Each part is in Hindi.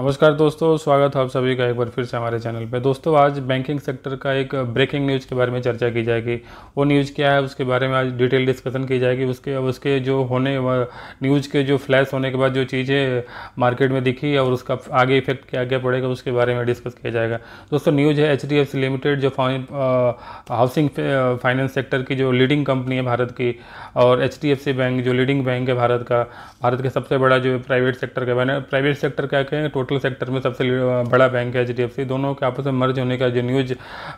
नमस्कार दोस्तों स्वागत है आप सभी का एक बार फिर से हमारे चैनल पे दोस्तों आज बैंकिंग सेक्टर का एक ब्रेकिंग न्यूज़ के बारे में चर्चा की जाएगी वो न्यूज़ क्या है उसके बारे में आज डिटेल डिस्कशन की जाएगी उसके अब उसके जो होने न्यूज़ के जो फ्लैश होने के बाद जो चीज़ें मार्केट में दिखी और उसका आगे इफेक्ट क्या क्या पड़ेगा उसके बारे में डिस्कस किया जाएगा दोस्तों न्यूज़ है एच लिमिटेड जो हाउसिंग फाइनेंस सेक्टर की जो लीडिंग कंपनी है भारत की और एच बैंक जो लीडिंग बैंक है भारत का भारत के सबसे बड़ा जो प्राइवेट सेक्टर का प्राइवेट सेक्टर क्या कहें टोटल सेक्टर में सबसे बड़ा बैंक है एच दोनों के आपस में मर्ज होने का जो न्यूज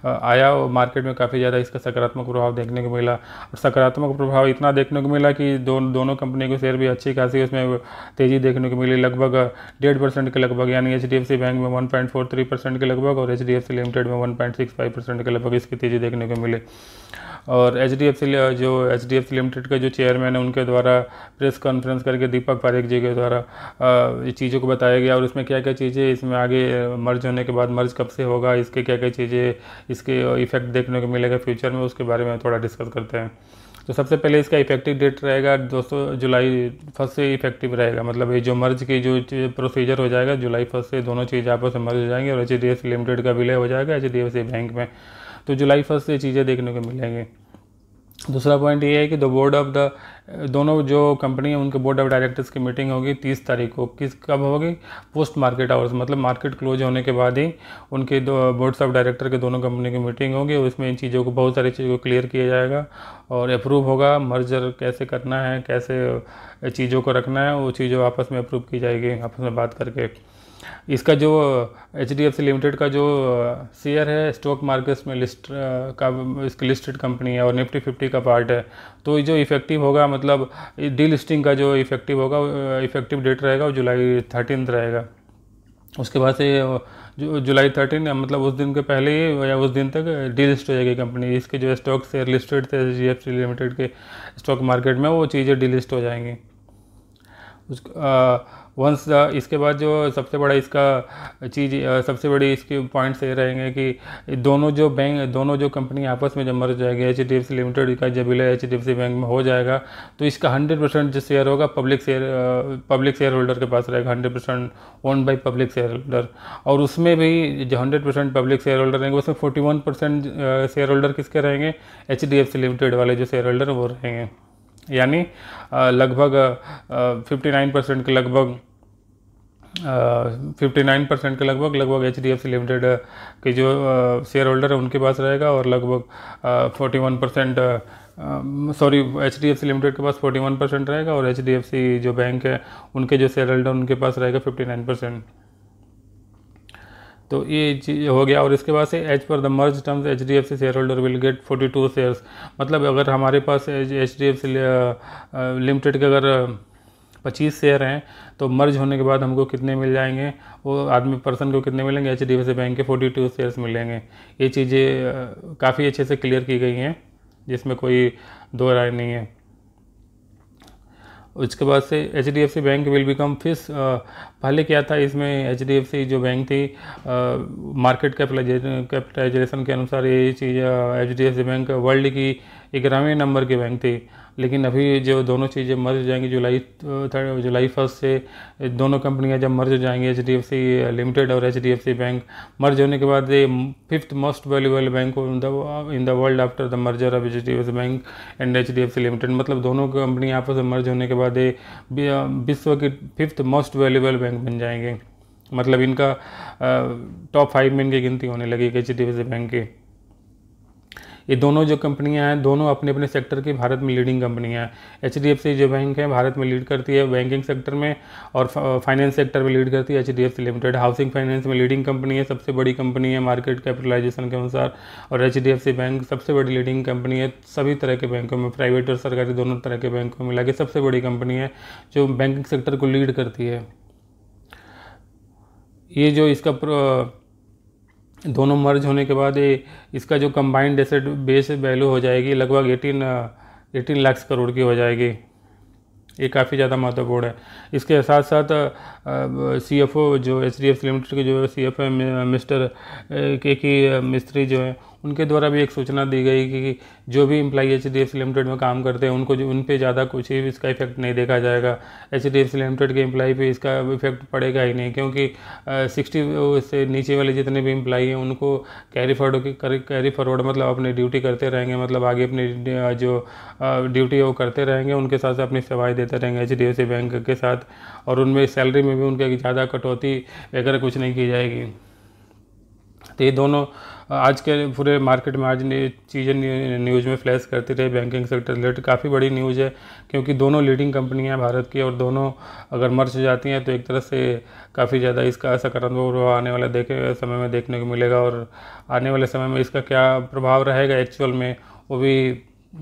आया मार्केट में काफ़ी ज़्यादा इसका सकारात्मक प्रभाव देखने को मिला और सकारात्मक प्रभाव इतना देखने को मिला कि दो, दोनों कंपनी के शेयर भी अच्छी खासी उसमें तेज़ी देखने को मिली लगभग डेढ़ परसेंट के लगभग यानी एच बैंक में वन के लगभग और एच लिमिटेड में वन के लगभग इसकी तेज़ी देखने को मिली और एच डी एफ सी जो H D F C limited के जो चेयरमैन है उनके द्वारा प्रेस कॉन्फ्रेंस करके दीपक पारेख जी के द्वारा ये चीज़ों को बताया गया और इसमें क्या क्या चीज़ें इसमें आगे मर्ज होने के बाद मर्ज कब से होगा इसके क्या क्या चीज़ें इसके इफेक्ट देखने को मिलेगा फ्यूचर में उसके बारे में थोड़ा डिस्कस करते हैं तो सबसे पहले इसका इफेक्टिव डेट रहेगा दोस्तों जुलाई फर्स्ट से इफेक्टिव रहेगा मतलब ये जो मर्ज की जो प्रोसीजर हो जाएगा जुलाई फर्स्ट से दोनों चीज़ आपस में मर्ज हो जाएंगी और एच डी एफ लिमिटेड का विलय हो जाएगा H D F C bank में तो जुलाई फर्स्ट से चीज़ें देखने को मिलेंगी दूसरा पॉइंट ये है कि द बोर्ड ऑफ द दोनों जो कंपनी है उनके बोर्ड ऑफ डायरेक्टर्स की मीटिंग होगी तीस तारीख को किस कब होगी पोस्ट मार्केट आवर्स मतलब मार्केट क्लोज होने के बाद ही उनके दो बोर्ड्स ऑफ डायरेक्टर के दोनों कंपनी की मीटिंग होगी और इसमें इन चीज़ों को बहुत सारी चीज़ों को क्लियर किया जाएगा और अप्रूव होगा मर्जर कैसे करना है कैसे चीज़ों को रखना है वो चीज़ों आपस में अप्रूव की जाएगी आपस में बात करके इसका जो H D F C limited का जो शेयर है स्टॉक मार्केट्स में लिस्ट का इसकी लिस्टेड कंपनी है और निफ्टी फिफ्टी का पार्ट है तो जो इफेक्टिव होगा मतलब डी लिस्टिंग का जो इफेक्टिव होगा इफेक्टिव डेट रहेगा वो जुलाई थर्टीन रहेगा उसके बाद से जो जुलाई थर्टीन मतलब उस दिन के पहले ही या उस दिन तक डी लिस्ट हो जाएगी कंपनी इसके जो स्टॉक शेयर लिस्टेड थे H D F C limited के स्टॉक मार्केट में वो चीज़ें डी लिस्ट हो जाएंगी उस वंस इसके बाद जो सबसे बड़ा इसका चीज़ सबसे बड़ी इसके पॉइंट्स ये रहेंगे कि दोनों जो बैंक दोनों जो कंपनी आपस में जब मर जाएगी H D F C limited का जब विलय H D F C bank में हो जाएगा तो इसका हंड्रेड परसेंट जो शेयर होगा public share public share holder के पास रहेगा hundred percent own by public share holder और उसमें भी जो hundred percent public share holder रहेंगे उसमें forty one percent share holder किसके रहेंगे H D F C limited वाले जो शेयर होल्डर वो रहेंगे यानी लगभग 59 परसेंट के लगभग फिफ्टी नाइन परसेंट के लगभग लगभग H D F C limited के जो शेयर होल्डर हैं उनके पास रहेगा और लगभग forty one percent sorry H D F C limited के पास फोर्टी वन परसेंट रहेगा और एच डी एफ सी जो बैंक है उनके जो शेयर होल्डर उनके पास रहेगा फिफ्टी नाइन परसेंट तो ये चीज़ हो गया और इसके बाद से H per the merge terms H D F C share holder will get forty two shares मतलब अगर हमारे पास एच डी एफ सी लिमिटेड के अगर uh, पच्चीस शेयर हैं तो मर्ज होने के बाद हमको कितने मिल जाएंगे वो आदमी पर्सन को कितने मिलेंगे H D F C bank के फोर्टी टू शेयर्स मिलेंगे ये चीज़ें uh, काफ़ी अच्छे से क्लियर की गई हैं जिसमें कोई दो राय नहीं है उसके बाद से H D F C bank will become फिस पहले क्या था इसमें एच डी एफ सी जो बैंक थी मार्केट uh, कैपिटलाइजेशन के अनुसार ये चीज़ H D F C bank world की ग्यारहवें नंबर की बैंक थी लेकिन अभी जो दोनों चीज़ें मर्ज जाएंगी जुलाई थर्ड जुलाई फर्स्ट से दोनों कंपनियां जब मर्ज हो जाएंगी H D F C limited और H D F C bank merge होने के बाद ये fifth most valuable bank in the world after the merger of H D F C bank and H D F C limited मतलब दोनों कंपनी आपस में मर्ज होने के बाद ये विश्व की फिफ्थ मोस्ट वैल्यूबल बैंक बन जाएंगे मतलब इनका टॉप फाइव में इनकी गिनती होने लगी H D F C bank की ये दोनों जो कंपनियां हैं दोनों अपने अपने सेक्टर की भारत में लीडिंग कंपनियां हैं एच डी एफ सी जो बैंक है भारत में लीड करती है बैंकिंग सेक्टर में और फाइनेंस सेक्टर में लीड करती है H D F C limited housing finance में लीडिंग कंपनी है सबसे बड़ी कंपनी है मार्केट कैपिटलाइजेशन के अनुसार और H D F C bank सबसे बड़ी लीडिंग कंपनी है सभी तरह के बैंकों में प्राइवेट और सरकारी दोनों तरह के बैंकों में लगे के सबसे बड़ी कंपनी है जो बैंकिंग सेक्टर को लीड करती है ये जो इसका दोनों मर्ज होने के बाद ये इसका जो कंबाइंड एसेट बेस वैल्यू हो जाएगी लगभग एटीन एटीन लाख करोड़ की हो जाएगी ये काफ़ी ज़्यादा महत्वपूर्ण है इसके साथ साथ सी एफ ओ जो एच डी एफ लिमिटेड के जो सी एफ मिस्टर के की मिस्त्री जो है उनके द्वारा भी एक सूचना दी गई कि जो भी employee H D F C limited में काम करते हैं उनको उन पर ज़्यादा कुछ ही इसका इफेक्ट नहीं देखा जाएगा H D F C limited के इम्प्लाई पे इसका इफेक्ट पड़ेगा ही नहीं क्योंकि सिक्सटी से नीचे वाले जितने भी इम्प्लाई हैं उनको कैरी फॉरवर्ड कैरी फॉरवर्ड मतलब अपनी ड्यूटी करते रहेंगे मतलब आगे अपनी जो ड्यूटी है वो करते रहेंगे उनके साथ साथ अपनी सेवाएँ देते रहेंगे H D F C bank के साथ और उनमें सैलरी में भी उनके ज़्यादा कटौती वगैरह कुछ नहीं की जाएगी तो ये दोनों आज के पूरे मार्केट में आज चीज़ें न्यूज़ में फ्लैश करती रही बैंकिंग सेक्टर रिलेटेड काफ़ी बड़ी न्यूज़ है क्योंकि दोनों लीडिंग कंपनियां भारत की और दोनों अगर मर्च जाती हैं तो एक तरह से काफ़ी ज़्यादा इसका सकारात्मक प्रभाव आने वाला देखे समय में देखने को मिलेगा और आने वाले समय में इसका क्या प्रभाव रहेगा एक्चुअल में वो भी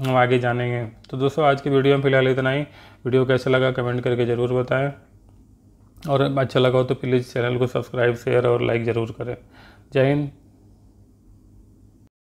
हम आगे जानेंगे तो दोस्तों आज की वीडियो में फिलहाल इतना ही वीडियो कैसा लगा कमेंट करके ज़रूर बताएं और अच्छा लगा हो तो प्लीज़ चैनल को सब्सक्राइब शेयर और लाइक ज़रूर करें जय हिंद